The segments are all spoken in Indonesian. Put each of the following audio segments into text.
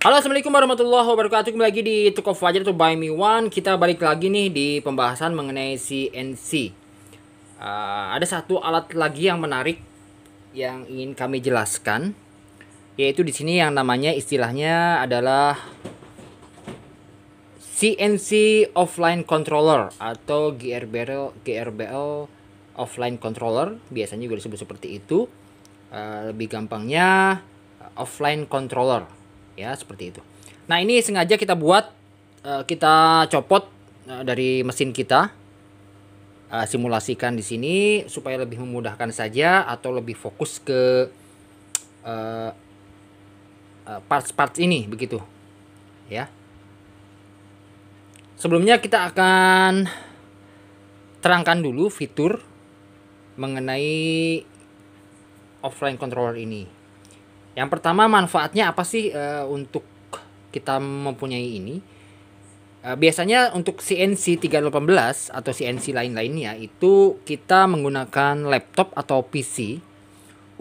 Halo assalamualaikum warahmatullahi wabarakatuh Kembali lagi di Tukov Fajar to Buy Me One Kita balik lagi nih di pembahasan mengenai CNC uh, ah, Ada satu alat lagi yang menarik Yang ingin kami jelaskan Yaitu di sini yang namanya istilahnya adalah CNC Offline Controller Atau GRBL, GRBL Offline Controller Biasanya juga disebut seperti itu uh, Lebih gampangnya ah, Offline Controller ya seperti itu nah ini sengaja kita buat eh, kita copot eh, dari mesin kita eh, simulasikan di sini supaya lebih memudahkan saja atau lebih fokus ke uh, uh, parts-parts ini begitu ya sebelumnya kita akan terangkan dulu fitur mengenai offline controller ini yang pertama manfaatnya apa sih e, untuk kita mempunyai ini? E, biasanya untuk CNC 318 atau CNC lain-lainnya itu kita menggunakan laptop atau PC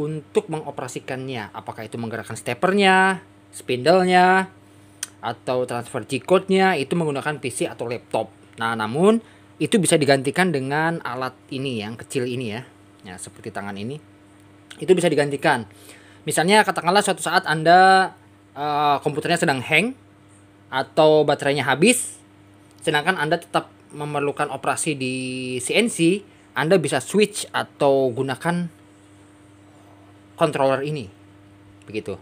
untuk mengoperasikannya. Apakah itu menggerakkan steppernya, spindlenya, atau transfer G-code-nya itu menggunakan PC atau laptop. Nah, namun itu bisa digantikan dengan alat ini yang kecil ini ya. Ya, seperti tangan ini. Itu bisa digantikan misalnya katakanlah suatu saat anda uh, komputernya sedang hang atau baterainya habis sedangkan anda tetap memerlukan operasi di CNC anda bisa switch atau gunakan controller ini begitu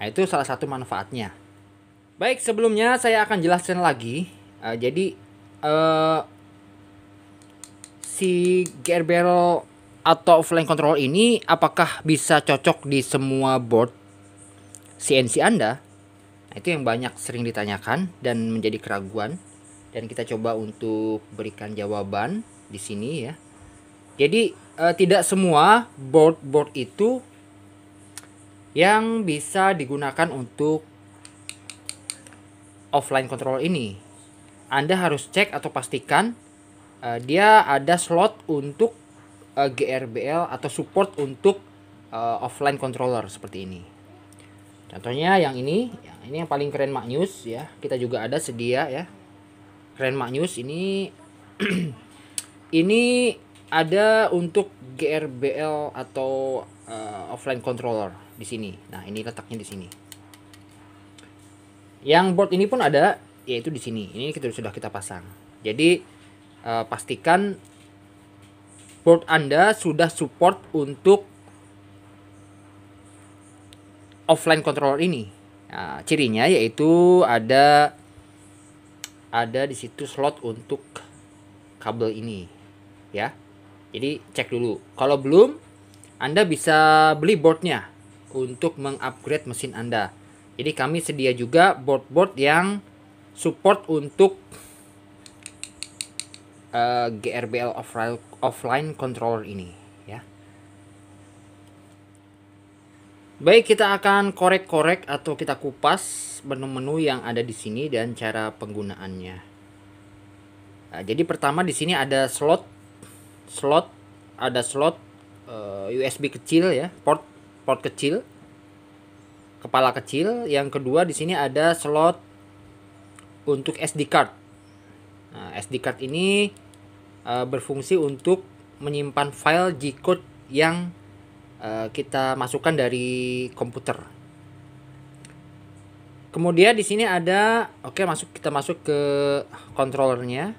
nah itu salah satu manfaatnya baik sebelumnya saya akan jelaskan lagi uh, jadi uh, si Gerbero atau offline control ini apakah bisa cocok di semua board CNC Anda? Nah, itu yang banyak sering ditanyakan dan menjadi keraguan dan kita coba untuk berikan jawaban di sini ya. Jadi eh, tidak semua board-board itu yang bisa digunakan untuk offline control ini. Anda harus cek atau pastikan eh, dia ada slot untuk uh, eh, GRBL atau support untuk uh, offline controller seperti ini. Contohnya yang ini, yang ini yang paling keren Magnus ya. Kita juga ada sedia ya. Keren Magnus ini ini ada untuk GRBL atau uh, offline controller di sini. Nah, ini letaknya di sini. Yang board ini pun ada yaitu di sini. Ini kita sudah kita pasang. Jadi uh, pastikan dashboard Anda sudah support untuk offline controller ini. Nah, cirinya yaitu ada ada di situ slot untuk kabel ini, ya. Jadi cek dulu. Kalau belum, Anda bisa beli boardnya untuk mengupgrade mesin Anda. Jadi kami sedia juga board-board yang support untuk uh, eh, GRBL offline, controller ini ya. Baik, kita akan korek-korek atau kita kupas menu-menu yang ada di sini dan cara penggunaannya. Nah, jadi pertama di sini ada slot slot ada slot uh, eh, USB kecil ya, port port kecil. Kepala kecil. Yang kedua di sini ada slot untuk SD card Nah, SD card ini uh, berfungsi untuk menyimpan file G-code yang uh, kita masukkan dari komputer. Kemudian di sini ada oke okay, masuk kita masuk ke controllernya.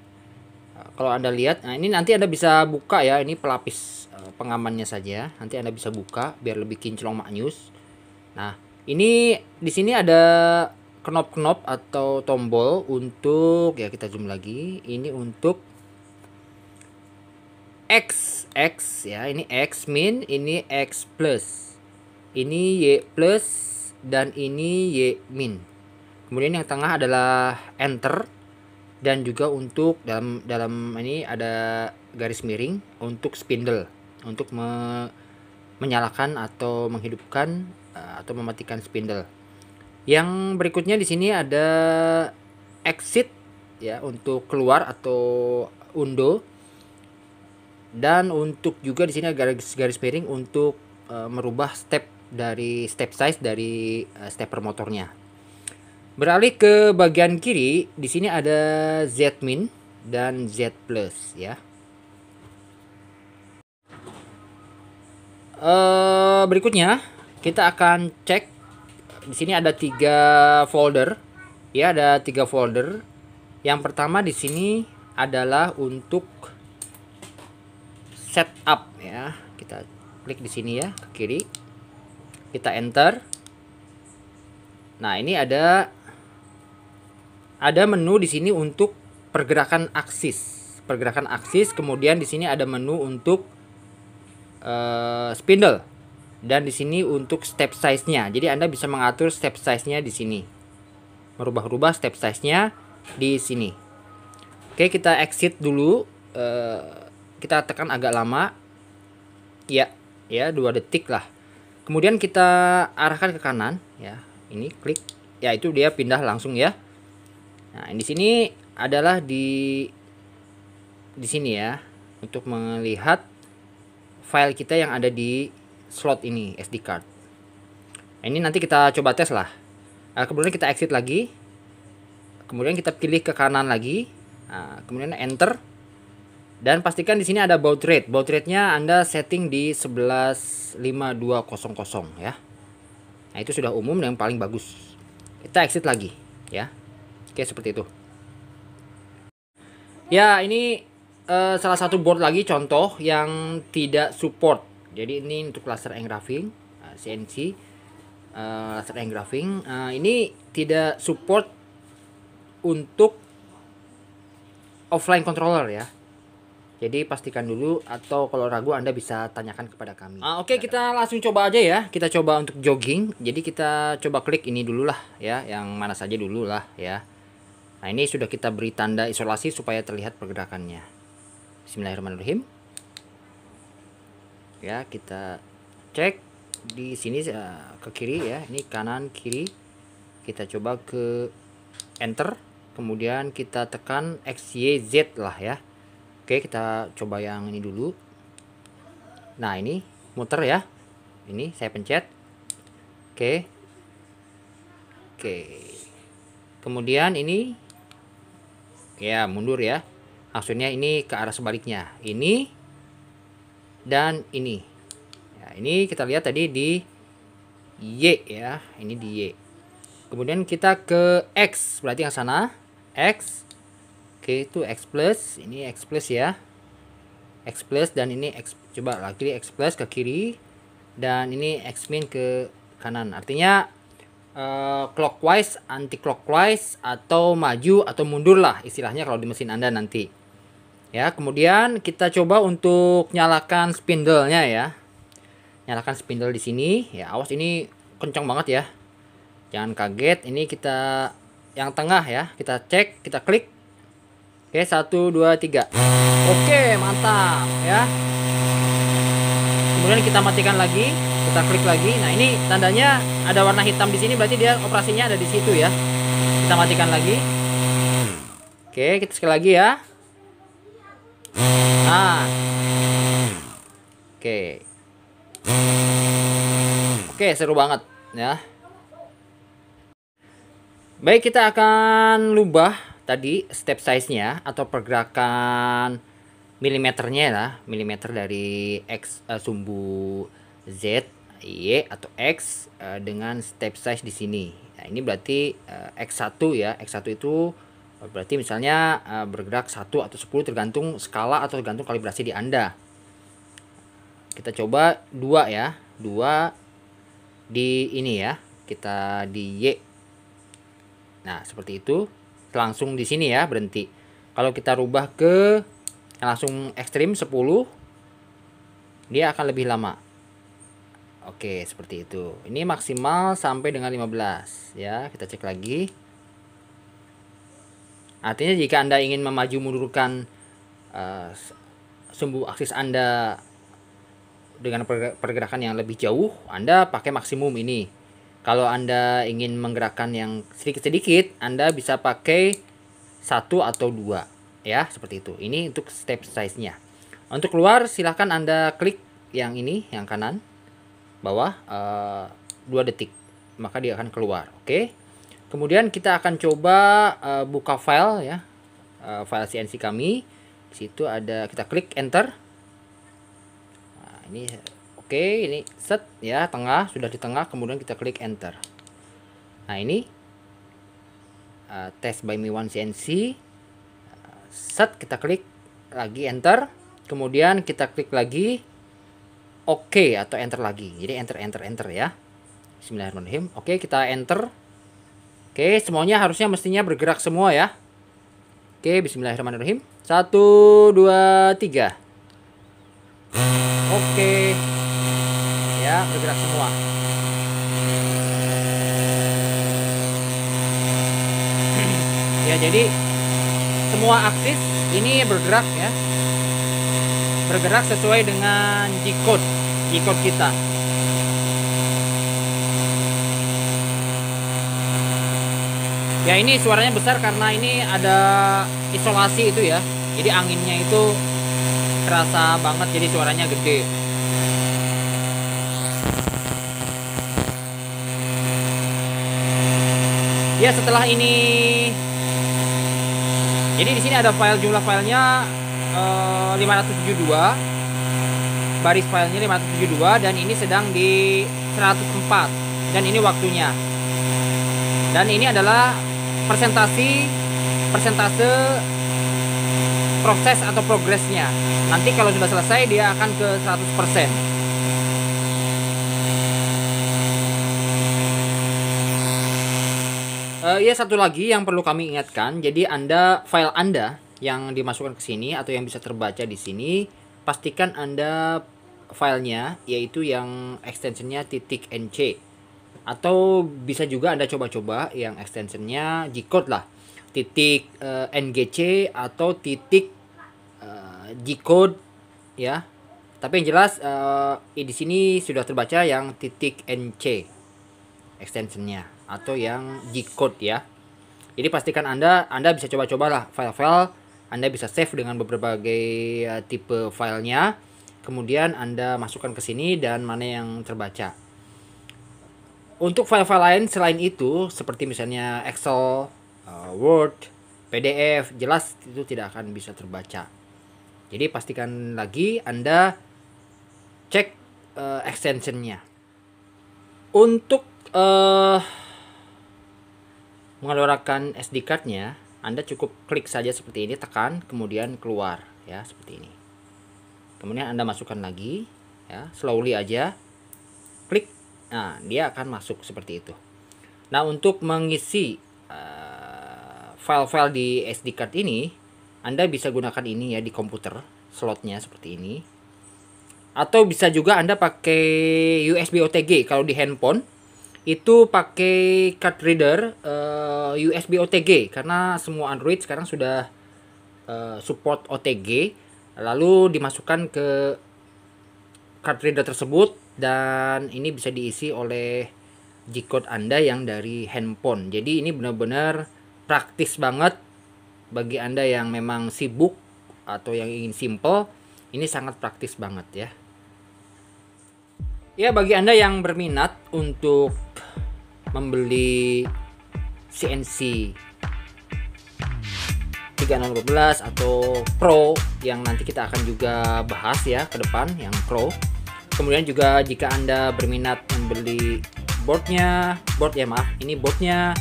kalau Anda lihat, nah ini nanti Anda bisa buka ya, ini pelapis eh, pengamannya saja. Nanti Anda bisa buka biar lebih kinclong maknyus. Nah, ini di sini ada knop-knop atau tombol untuk ya kita zoom lagi ini untuk X X ya ini X min ini X plus ini Y plus dan ini Y min kemudian yang tengah adalah enter dan juga untuk dalam dalam ini ada garis miring untuk spindle untuk me, menyalakan atau menghidupkan eh, atau mematikan spindle yang berikutnya di sini ada exit ya untuk keluar atau undo dan untuk juga di sini garis garis miring untuk e, merubah step dari step size dari e, stepper motornya. Beralih ke bagian kiri, di sini ada Z min dan Z plus ya. E, berikutnya kita akan cek di sini ada tiga folder ya ada tiga folder yang pertama di sini adalah untuk setup ya kita klik di sini ya ke kiri kita enter nah ini ada ada menu di sini untuk pergerakan aksis pergerakan aksis kemudian di sini ada menu untuk uh, spindle dan di sini untuk step size-nya. Jadi Anda bisa mengatur step size-nya di sini. Merubah-rubah step size-nya di sini. Oke, kita exit dulu. Uh, kita tekan agak lama. Ya, ya 2 detik lah. Kemudian kita arahkan ke kanan ya. Ini klik. Ya, itu dia pindah langsung ya. Nah, di sini adalah di di sini ya untuk melihat file kita yang ada di slot ini SD card nah, ini nanti kita coba tes lah nah, kemudian kita exit lagi kemudian kita pilih ke kanan lagi nah, kemudian enter dan pastikan di sini ada baud rate baud rate nya anda setting di 115200 ya nah itu sudah umum dan yang paling bagus kita exit lagi ya oke seperti itu ya ini uh, salah satu board lagi contoh yang tidak support jadi ini untuk laser engraving CNC uh, uh, laser engraving uh, ini tidak support untuk offline controller ya jadi pastikan dulu atau kalau ragu Anda bisa tanyakan kepada kami. Uh, Oke, okay, kita langsung coba aja ya. Kita coba untuk jogging. Jadi kita coba klik ini dulu lah ya, yang mana saja dulu lah ya. Nah, ini sudah kita beri tanda isolasi supaya terlihat pergerakannya. Bismillahirrahmanirrahim ya kita cek di sini eh, ke kiri ya ini kanan kiri kita coba ke enter kemudian kita tekan X Y Z lah ya Oke kita coba yang ini dulu nah ini muter ya ini saya pencet Oke Oke kemudian ini ya mundur ya maksudnya ini ke arah sebaliknya ini dan ini. Ya, ini kita lihat tadi di Y ya. Ini di Y. Kemudian kita ke X. Berarti yang sana. X. Oke itu X plus. Ini X plus ya. X plus dan ini X. Coba lagi X plus ke kiri. Dan ini X min ke kanan. Artinya uh, clockwise, anti clockwise atau maju atau mundur lah istilahnya kalau di mesin Anda nanti. Ya, kemudian kita coba untuk nyalakan spindelnya ya. Nyalakan spindle di sini. Ya, awas ini kencang banget ya. Jangan kaget, ini kita yang tengah ya. Kita cek, kita klik. Oke, satu, dua, tiga. Oke, mantap ya. Kemudian kita matikan lagi, kita klik lagi. Nah, ini tandanya ada warna hitam di sini berarti dia operasinya ada di situ ya. Kita matikan lagi. Oke, kita sekali lagi ya. Nah. Oke. Oke, seru banget ya. Baik, kita akan lubah tadi step size-nya atau pergerakan milimeternya ya, milimeter dari X uh, sumbu Z, Y atau X uh, dengan step size di sini. Nah, ini berarti uh, eh, X1 ya. X1 itu berarti misalnya eh, bergerak 1 atau 10 tergantung skala atau tergantung kalibrasi di Anda. Kita coba 2 ya. 2 di ini ya. Kita di Y. Nah, seperti itu. Langsung di sini ya berhenti. Kalau kita rubah ke langsung ekstrim 10 dia akan lebih lama. Oke, seperti itu. Ini maksimal sampai dengan 15 ya. Kita cek lagi. Artinya jika Anda ingin memaju mundurkan uh, sumbu aksis Anda dengan pergerakan yang lebih jauh, Anda pakai maksimum ini. Kalau Anda ingin menggerakkan yang sedikit-sedikit, Anda bisa pakai satu atau dua ya seperti itu. Ini untuk step size-nya. Untuk keluar silahkan Anda klik yang ini yang kanan bawah uh, eh, 2 detik maka dia akan keluar. Oke. Okay? Kemudian kita akan coba uh, buka file ya. Uh, file CNC kami. Di situ ada kita klik enter. Nah, ini oke, okay, ini set ya, tengah sudah di tengah kemudian kita klik enter. Nah, ini uh, test by me one CNC. Uh, set kita klik lagi enter. Kemudian kita klik lagi oke okay, atau enter lagi. Jadi enter enter enter ya. Bismillahirrahmanirrahim. Oke, okay, kita enter. Oke, semuanya harusnya mestinya bergerak semua ya. Oke, bismillahirrahmanirrahim. Satu, dua, tiga. Oke. Ya, bergerak semua. ya, jadi semua aktif ini bergerak ya. Bergerak sesuai dengan G-code, G-code kita. ya ini suaranya besar karena ini ada isolasi itu ya jadi anginnya itu terasa banget jadi suaranya gede ya setelah ini jadi di sini ada file jumlah filenya e, eh, 572 baris filenya 572 dan ini sedang di 104 dan ini waktunya dan ini adalah presentasi persentase proses atau progresnya nanti kalau sudah selesai dia akan ke 100% Uh, ya satu lagi yang perlu kami ingatkan, jadi Anda file Anda yang dimasukkan ke sini atau yang bisa terbaca di sini, pastikan Anda filenya yaitu yang extensionnya titik NC atau bisa juga Anda coba-coba yang extensionnya Gcode lah titik uh, eh, NGC atau titik uh, Gcode ya tapi yang jelas uh, di sini sudah terbaca yang titik NC extensionnya atau yang Gcode ya jadi pastikan Anda Anda bisa coba-cobalah file-file Anda bisa save dengan beberapa uh, tipe filenya kemudian Anda masukkan ke sini dan mana yang terbaca untuk file-file lain selain itu seperti misalnya Excel, uh, Word, PDF jelas itu tidak akan bisa terbaca. Jadi pastikan lagi Anda cek uh, extensionnya. Untuk uh, mengeluarkan SD cardnya, Anda cukup klik saja seperti ini, tekan, kemudian keluar ya seperti ini. Kemudian Anda masukkan lagi ya, slowly aja Nah, dia akan masuk seperti itu. Nah, untuk mengisi file eh, file-file di SD card ini, Anda bisa gunakan ini ya di komputer, slotnya seperti ini. Atau bisa juga Anda pakai USB OTG kalau di handphone itu pakai card reader uh, eh, USB OTG karena semua Android sekarang sudah uh, support OTG lalu dimasukkan ke card reader tersebut dan ini bisa diisi oleh G-code Anda yang dari handphone. Jadi ini benar-benar praktis banget bagi Anda yang memang sibuk atau yang ingin simple, ini sangat praktis banget ya. Ya bagi Anda yang berminat untuk membeli CNC 3012 atau Pro yang nanti kita akan juga bahas ya ke depan yang Pro kemudian juga jika anda berminat membeli boardnya board ya maaf ini boardnya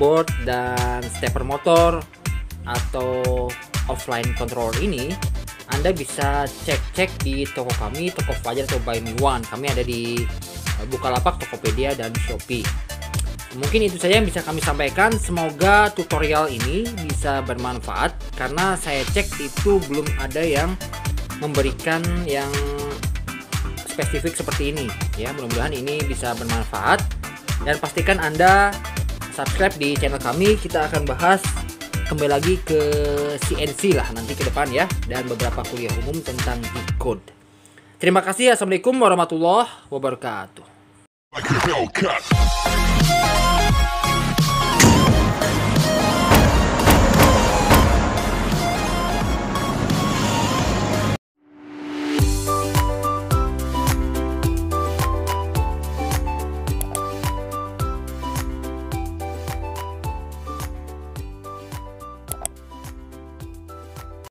board dan stepper motor atau offline controller ini anda bisa cek-cek di toko kami toko Fajar atau Buy Me One kami ada di eh, Bukalapak, Tokopedia, dan Shopee mungkin itu saja yang bisa kami sampaikan semoga tutorial ini bisa bermanfaat karena saya cek itu belum ada yang memberikan yang spesifik seperti ini ya mudah-mudahan ini bisa bermanfaat dan pastikan anda subscribe di channel kami kita akan bahas kembali lagi ke CNC lah nanti ke depan ya dan beberapa kuliah umum tentang e-code terima kasih assalamualaikum warahmatullahi wabarakatuh